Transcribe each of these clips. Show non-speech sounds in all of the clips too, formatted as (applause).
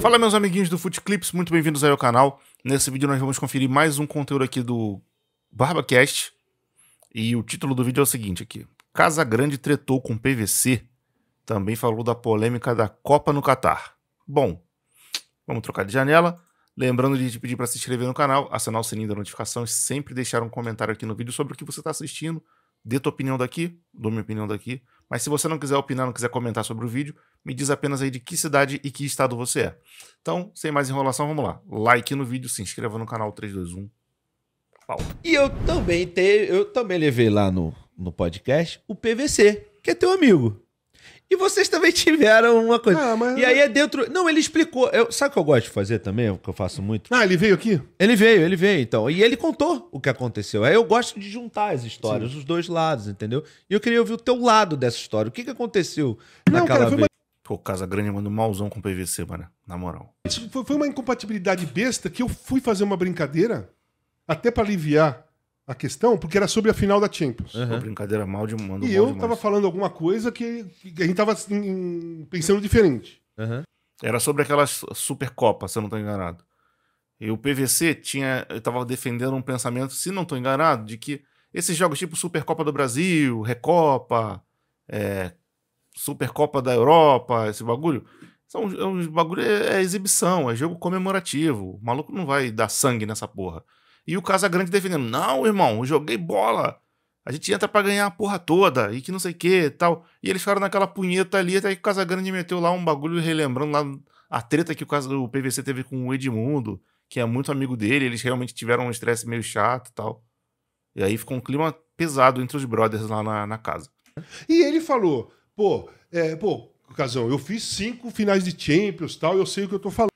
Fala meus amiguinhos do Footclips, Clips, muito bem-vindos ao canal. Nesse vídeo nós vamos conferir mais um conteúdo aqui do BarbaCast. E o título do vídeo é o seguinte aqui. Casa Grande tretou com PVC. Também falou da polêmica da Copa no Catar. Bom, vamos trocar de janela. Lembrando de te pedir para se inscrever no canal, acionar o sininho da notificação e sempre deixar um comentário aqui no vídeo sobre o que você está assistindo. Dê tua opinião daqui, dou minha opinião daqui. Mas se você não quiser opinar, não quiser comentar sobre o vídeo, me diz apenas aí de que cidade e que estado você é. Então, sem mais enrolação, vamos lá. Like no vídeo, se inscreva no canal 321. Pau. E eu também te, eu também levei lá no, no podcast o PVC, que é teu amigo. E vocês também (laughs) tiveram uma coisa. Ah, mas... E aí é dentro. Não, ele explicou. Eu... Sabe o que eu gosto de fazer também? O que eu faço muito? Ah, ele veio aqui? Ele veio, ele veio, então. E ele contou o que aconteceu. Aí eu gosto de juntar as histórias, Sim. os dois lados, entendeu? E eu queria ouvir o teu lado dessa história. O que, que aconteceu? Não, cara, foi uma Pô, Casa Grande um malzão com PVC, mano. Na moral. Foi, foi uma incompatibilidade besta que eu fui fazer uma brincadeira até para aliviar a questão, porque era sobre a final da Champions. Uhum. Uma brincadeira mal de mando. E eu tava falando alguma coisa que, que a gente tava assim, pensando diferente. Uhum. Era sobre aquela Supercopa, se eu não tô enganado. E o PVC tinha, eu tava defendendo um pensamento, se não tô enganado, de que esses jogos tipo Supercopa do Brasil, Recopa, é, Supercopa da Europa, esse bagulho. São, é um bagulho é, é, exibição, é jogo comemorativo. O maluco não vai dar sangue nessa porra. E o Casagrande defendendo: não, irmão, joguei bola. A gente entra para ganhar a porra toda e que não sei o que e tal. E eles ficaram naquela punheta ali até que o Casagrande meteu lá um bagulho relembrando lá a treta que o, Casa, o PVC teve com o Edmundo, que é muito amigo dele. Eles realmente tiveram um estresse meio chato e tal. E aí ficou um clima pesado entre os brothers lá na, na casa. E ele falou: Pô, é, pô, Casão, eu fiz cinco finais de Champions tal, eu sei o que eu tô falando.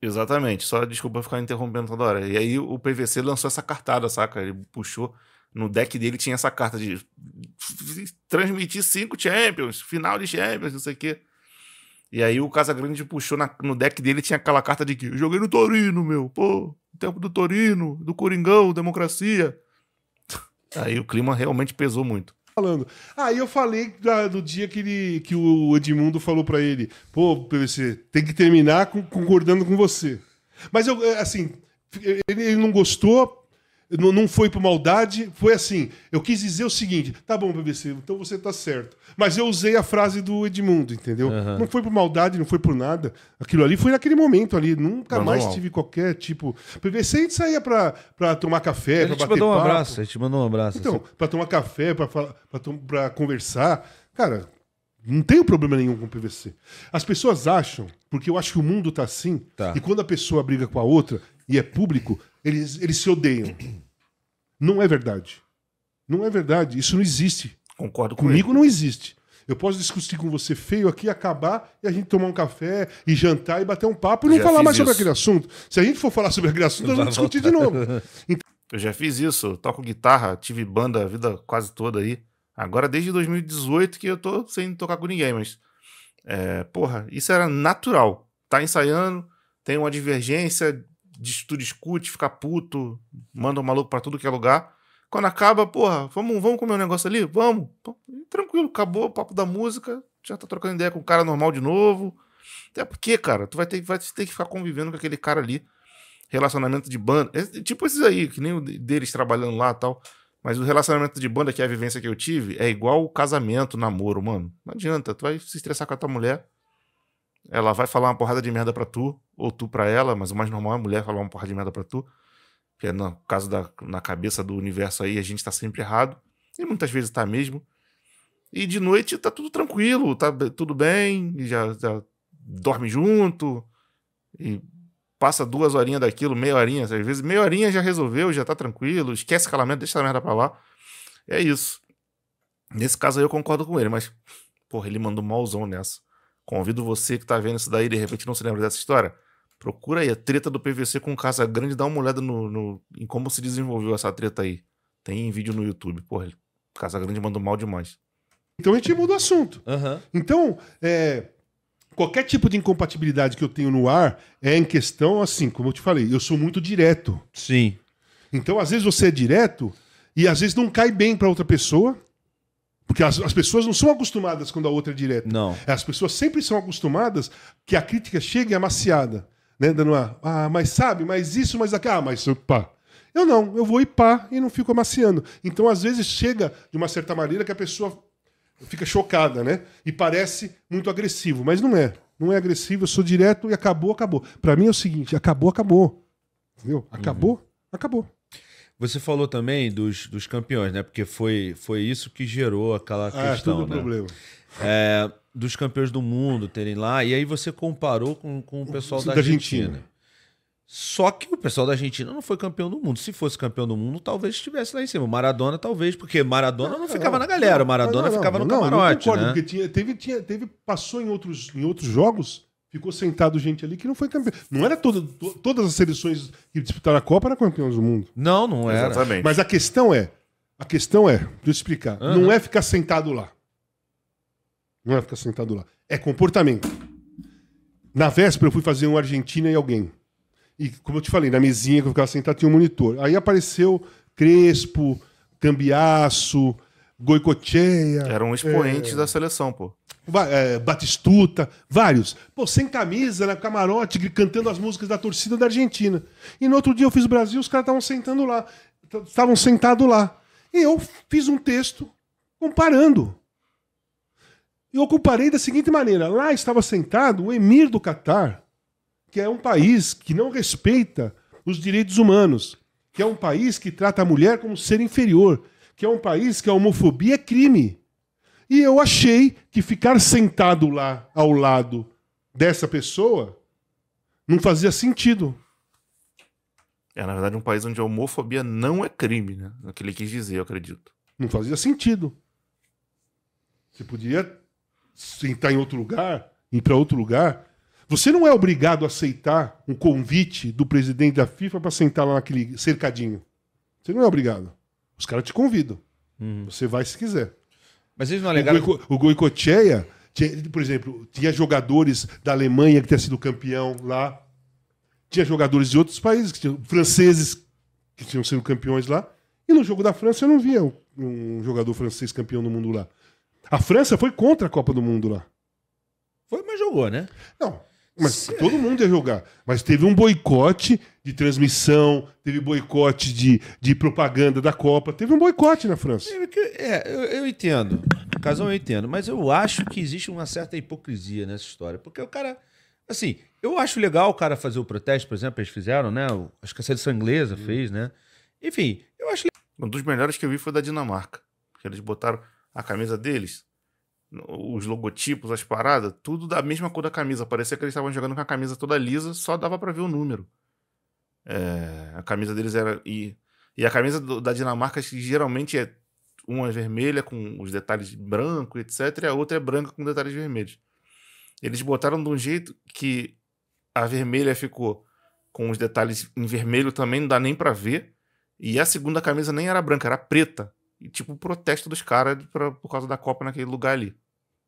Exatamente, só desculpa ficar interrompendo toda hora. E aí o PVC lançou essa cartada, saca? Ele puxou. No deck dele tinha essa carta de transmitir cinco Champions, final de Champions, não sei o quê. E aí o Casagrande puxou na, no deck dele tinha aquela carta de que joguei no Torino, meu, pô, tempo do Torino, do Coringão, democracia. (laughs) Aí o clima realmente pesou muito falando. Aí eu falei da, do dia que, ele, que o Edmundo falou para ele: pô, PVC, tem que terminar com, concordando com você. Mas eu, é, assim, ele, ele não gostou não, não foi por maldade, foi assim. Eu quis dizer o seguinte: tá bom, BBC, então você tá certo. Mas eu usei a frase do Edmundo, entendeu? Uhum. Não foi por maldade, não foi por nada. Aquilo ali foi naquele momento ali. Nunca não, mais não, tive qualquer tipo. BBC a gente saía pra, pra tomar café, a pra bater A gente mandou um abraço, a gente mandou um abraço. Então, assim. pra tomar café, pra, falar, pra, pra conversar. Cara, não tenho problema nenhum com o PVC. As pessoas acham, porque eu acho que o mundo tá assim, tá. e quando a pessoa briga com a outra e é público, eles, eles se odeiam. Não é verdade. Não é verdade. Isso não existe. Concordo com Comigo ele. não existe. Eu posso discutir com você feio aqui, acabar e a gente tomar um café e jantar e bater um papo e não falar mais isso. sobre aquele assunto. Se a gente for falar sobre aquele assunto, nós vamos discutir de novo. (laughs) Então... Eu já fiz isso, toco guitarra, tive banda a vida quase toda aí. Agora, desde 2018, que eu tô sem tocar com ninguém, mas. É, porra, isso era natural. Tá ensaiando, tem uma divergência, tu discute, fica puto, manda um maluco para tudo que é lugar. Quando acaba, porra, vamos, vamos comer um negócio ali? Vamos. Tranquilo, acabou o papo da música, já tá trocando ideia com o cara normal de novo. Até porque, cara, tu vai ter, vai ter que ficar convivendo com aquele cara ali. Relacionamento de banda. É, é tipo esses aí, que nem o deles trabalhando lá e tal. Mas o relacionamento de banda, que é a vivência que eu tive, é igual o casamento, namoro, mano. Não adianta, tu vai se estressar com a tua mulher ela vai falar uma porrada de merda pra tu, ou tu pra ela, mas o mais normal é a mulher falar uma porrada de merda pra tu, que é no caso da na cabeça do universo aí, a gente tá sempre errado, e muitas vezes tá mesmo. E de noite tá tudo tranquilo, tá tudo bem, já, já dorme junto, e passa duas horinhas daquilo, meia horinha, às vezes meia horinha já resolveu, já tá tranquilo, esquece aquela merda, deixa a merda pra lá. É isso. Nesse caso aí eu concordo com ele, mas, porra, ele mandou malzão nessa. Convido você que está vendo isso daí e de repente não se lembra dessa história. Procura aí a treta do PVC com Casa Grande, dá uma olhada no, no, em como se desenvolveu essa treta aí. Tem vídeo no YouTube. Porra, Casa Grande mandou mal demais. Então a gente muda o assunto. Uhum. Então, é, qualquer tipo de incompatibilidade que eu tenho no ar é em questão, assim, como eu te falei, eu sou muito direto. Sim. Então, às vezes você é direto e às vezes não cai bem para outra pessoa porque as, as, pessoas não são acostumadas quando a outra é direta. Não. É, as pessoas sempre são acostumadas que a crítica chegue amaciada, né? Dando uma, ah, mas sabe, mas isso, mas aquilo, ah, mas pá. Eu não, eu vou ir pá e não fico amaciando. Então, às vezes, chega de uma certa maneira que a pessoa fica chocada, né? E parece muito agressivo, mas não é. Não é agressivo, eu sou direto e acabou, acabou. Para mim é o seguinte, acabou, acabou. Entendeu? Acabou, uhum. acabou. Você falou também dos, dos campeões, né? Porque foi, foi isso que gerou aquela ah, questão. É, tudo né? problema. É, dos campeões do mundo terem lá. E aí você comparou com, com o pessoal da, da Argentina. Argentina. Só que o pessoal da Argentina não foi campeão do mundo. Se fosse campeão do mundo, talvez estivesse lá em cima. Maradona, talvez, porque Maradona não, não é, ficava não, na galera, Maradona não, ficava no camarote. Não, não concordo, né? porque tinha, teve, tinha, teve, passou em outros, em outros jogos Ficou sentado gente ali que não foi campeão. Não era todo, to, todas as seleções que disputaram a Copa eram campeões do mundo. Não, não era. Exatamente. Mas a questão é, a questão é, deixa eu explicar, uhum. não é ficar sentado lá. Não é ficar sentado lá. É comportamento. Na véspera eu fui fazer um Argentina e alguém. E como eu te falei, na mesinha que eu ficava sentado tinha um monitor. Aí apareceu Crespo, Cambiaço, Goicocheia. Eram expoentes é... da seleção, pô. É, Batistuta, vários. Pô, sem camisa, na né? camarote, cantando as músicas da torcida da Argentina. E no outro dia eu fiz o Brasil, os caras estavam sentando lá. Estavam sentados lá. E eu fiz um texto comparando. Eu comparei da seguinte maneira: lá estava sentado o emir do Catar, que é um país que não respeita os direitos humanos, que é um país que trata a mulher como ser inferior que é um país que a homofobia é crime. E eu achei que ficar sentado lá ao lado dessa pessoa não fazia sentido. É, na verdade, um país onde a homofobia não é crime, né? É o que ele quis dizer, eu acredito. Não fazia sentido. Você podia sentar em outro lugar, ir para outro lugar. Você não é obrigado a aceitar um convite do presidente da FIFA para sentar lá naquele cercadinho. Você não é obrigado. Os caras te convidam. Uhum. Você vai se quiser. Mas eles não alegaram. O, Goico, o por exemplo, tinha jogadores da Alemanha que tinha sido campeão lá. Tinha jogadores de outros países, que tinham, franceses que tinham sido campeões lá. E no jogo da França eu não via um, um jogador francês campeão do mundo lá. A França foi contra a Copa do Mundo lá. Foi, mas jogou, né? Não, mas todo mundo ia jogar. Mas teve um boicote de transmissão, teve boicote de, de propaganda da Copa, teve um boicote na França. É, é, eu, eu entendo. Casão, eu entendo. Mas eu acho que existe uma certa hipocrisia nessa história. Porque o cara. Assim, eu acho legal o cara fazer o protesto, por exemplo, eles fizeram, né? Acho que a seleção inglesa hum. fez, né? Enfim, eu acho. Um dos melhores que eu vi foi da Dinamarca. Porque eles botaram a camisa deles, os logotipos, as paradas, tudo da mesma cor da camisa. Parecia que eles estavam jogando com a camisa toda lisa, só dava para ver o número. É, a camisa deles era. E, e a camisa do, da Dinamarca que geralmente é uma é vermelha com os detalhes branco, etc., e a outra é branca com detalhes vermelhos. Eles botaram de um jeito que a vermelha ficou com os detalhes em vermelho também, não dá nem para ver. E a segunda camisa nem era branca, era preta. E tipo, protesto dos caras por causa da Copa naquele lugar ali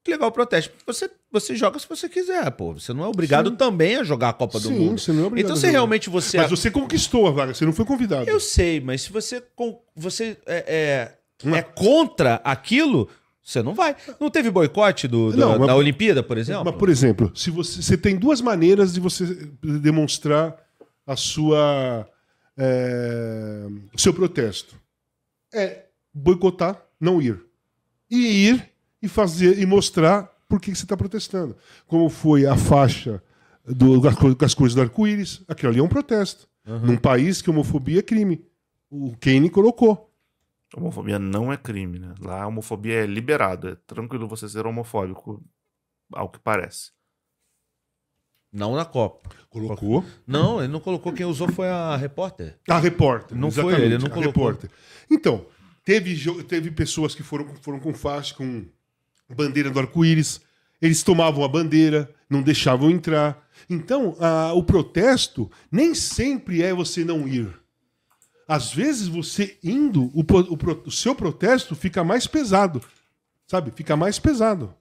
levar o protesto. Você, você joga se você quiser, pô. Você não é obrigado Sim. também a jogar a Copa Sim, do Mundo. Você não é obrigado então, se realmente você. Mas você conquistou a vaga, você não foi convidado. Eu sei, mas se você, você é, é, é contra aquilo, você não vai. Não teve boicote do, do não, mas, da Olimpíada, por exemplo? Mas, por exemplo, se você, você tem duas maneiras de você demonstrar a sua. É, o seu protesto. É boicotar, não ir. E ir e fazer e mostrar por que você está protestando. Como foi a faixa do, das cores do arco-íris. Aquilo ali é um protesto. Uhum. Num país que homofobia é crime. O Kane colocou. Homofobia não é crime, né? Lá a homofobia é liberada. É tranquilo você ser homofóbico, ao que parece. Não na Copa. Colocou? Não, ele não colocou. Quem usou foi a repórter. A repórter. Não foi ele, não colocou. Repórter. Então, teve, teve pessoas que foram, foram com faixa, com bandeira do arco-íris. Eles tomavam a bandeira, não deixavam entrar. Então, a, o protesto nem sempre é você não ir. Às vezes, você indo, o, o, o seu protesto fica mais pesado. Sabe? Fica mais pesado.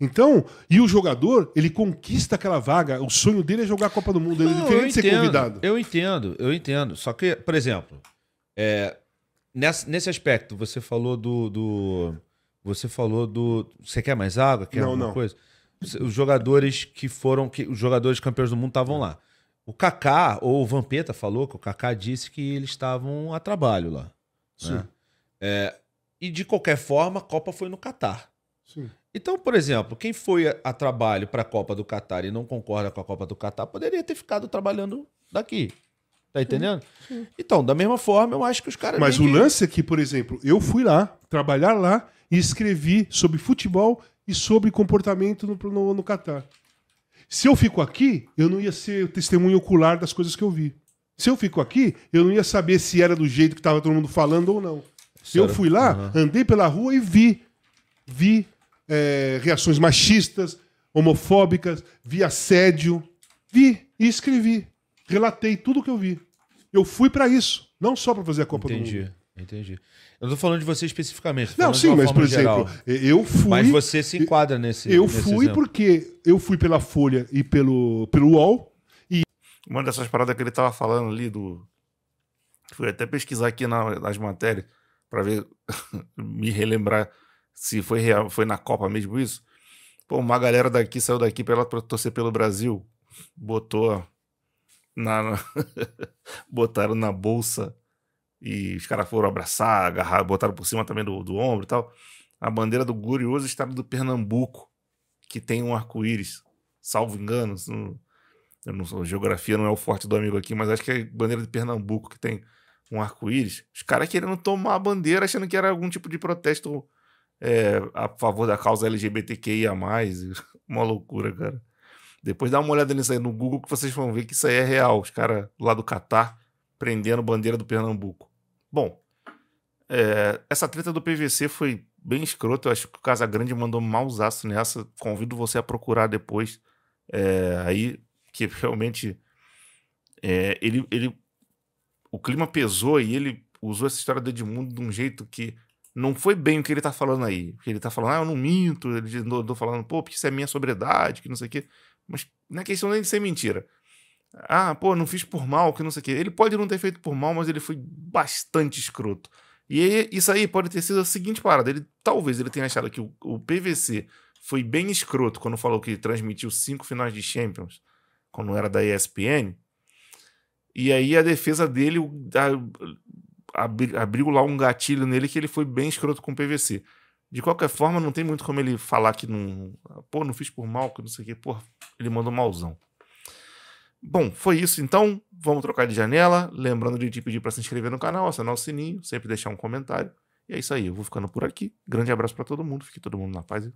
Então, e o jogador, ele conquista aquela vaga. O sonho dele é jogar a Copa do Mundo. Ele é não, é diferente de ser convidado. Eu entendo, eu entendo. Só que, por exemplo, é, nesse aspecto, você falou do, do você falou do. Você quer mais água? Quer não, alguma não. coisa? Os jogadores que foram. Que, os jogadores campeões do mundo estavam lá. O Kaká, ou o Vampeta falou que o Kaká disse que eles estavam a trabalho lá. Né? Sim. Né? É, e de qualquer forma, a Copa foi no Catar. Sim. Então, por exemplo, quem foi a, trabalho para a Copa do Catar e não concorda com a Copa do Catar poderia ter ficado trabalhando daqui. Tá entendendo? Então, da mesma forma, eu acho que os caras. Mas o que... lance é que, por exemplo, eu fui lá, trabalhar lá, e escrevi sobre futebol e sobre comportamento no, no, no Catar. Se eu fico aqui, eu não ia ser testemunho ocular das coisas que eu vi. Se eu fico aqui, eu não ia saber se era do jeito que estava todo mundo falando ou não. Sério? Eu fui lá, uhum. andei pela rua e vi. Vi é, reações machistas, homofóbicas, vi assédio. Vi e escrevi relatei tudo o que eu vi. Eu fui para isso, não só para fazer a Copa Entendi. do Mundo. Entendi. Eu não tô falando de você especificamente. Não, sim, mas por exemplo, geral. eu fui. Mas você se enquadra nesse. Eu nesse fui exemplo. porque eu fui pela Folha e pelo, pelo UOL. E... Uma dessas paradas que ele tava falando ali do. Fui até pesquisar aqui na, nas matérias para ver, (laughs) me relembrar se foi real, foi na Copa mesmo isso. Pô, uma galera daqui saiu daqui para torcer pelo Brasil, botou na, (laughs) botaram na bolsa e os caras foram abraçar, agarrar, botaram por cima também do, do ombro e tal. A bandeira do glorioso estado do Pernambuco, que tem um arco-íris, salvo engano. Eu não sou, geografia não é o forte do amigo aqui, mas acho que é a bandeira de Pernambuco que tem um arco-íris. Os caras querendo tomar a bandeira, achando que era algum tipo de protesto é, a favor da causa LGBTQIA. (laughs) Uma loucura, cara. Depois dá uma olhada nisso aí no Google que vocês vão ver que isso aí é real. Os caras lá do Catar prendendo bandeira do Pernambuco. Bom, é, essa treta do PVC foi bem escroto. Eu acho que o Casagrande mandou mausaço nessa. Convido você a procurar depois. É, aí, que (laughs) realmente. É, ele, ele. O clima pesou e ele usou essa história do Edmundo de um jeito que não foi bem o que ele tá falando aí. Porque ele tá falando, ah, eu não minto, ele andou falando, pô, porque isso é minha sobriedade, que não sei o quê. Mas na questão nem de ser mentira. Ah, pô, não fiz por mal, que não sei o quê. Ele pode não ter feito por mal, mas ele foi bastante escroto. E aí, isso aí pode ter sido a seguinte parada. Ele, talvez ele tenha achado que o, o PVC foi bem escroto quando falou que transmitiu cinco finais de Champions, quando era da ESPN. E aí a defesa dele a, a, abriu lá um gatilho nele que ele foi bem escroto com o PVC. De qualquer forma, não tem muito como ele falar que não. Pô, não fiz por mal, que não sei o quê. Pô, ele mandou malzão. Bom, foi isso então. Vamos trocar de janela. Lembrando de te pedir para se inscrever no canal, acionar o sininho, sempre deixar um comentário. E é isso aí. Eu vou ficando por aqui. Grande abraço para todo mundo. Fique todo mundo na paz.